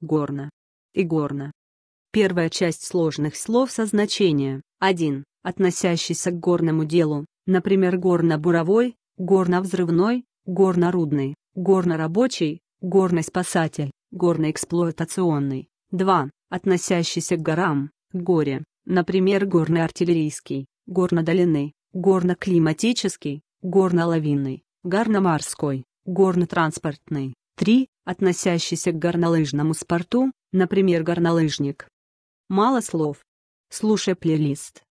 горно и горно. Первая часть сложных слов со значением 1, относящийся к горному делу, например, горно-буровой, горно-взрывной, горно-рудный, горно-рабочий, горно спасатель горно-эксплуатационный. 2, относящийся к горам, горе, например, горно-артиллерийский, горно-долины, горно-климатический, горно-лавинный, горно-морской, горно-транспортный, 3. Относящийся к горнолыжному спорту, например горнолыжник. Мало слов. Слушай плейлист.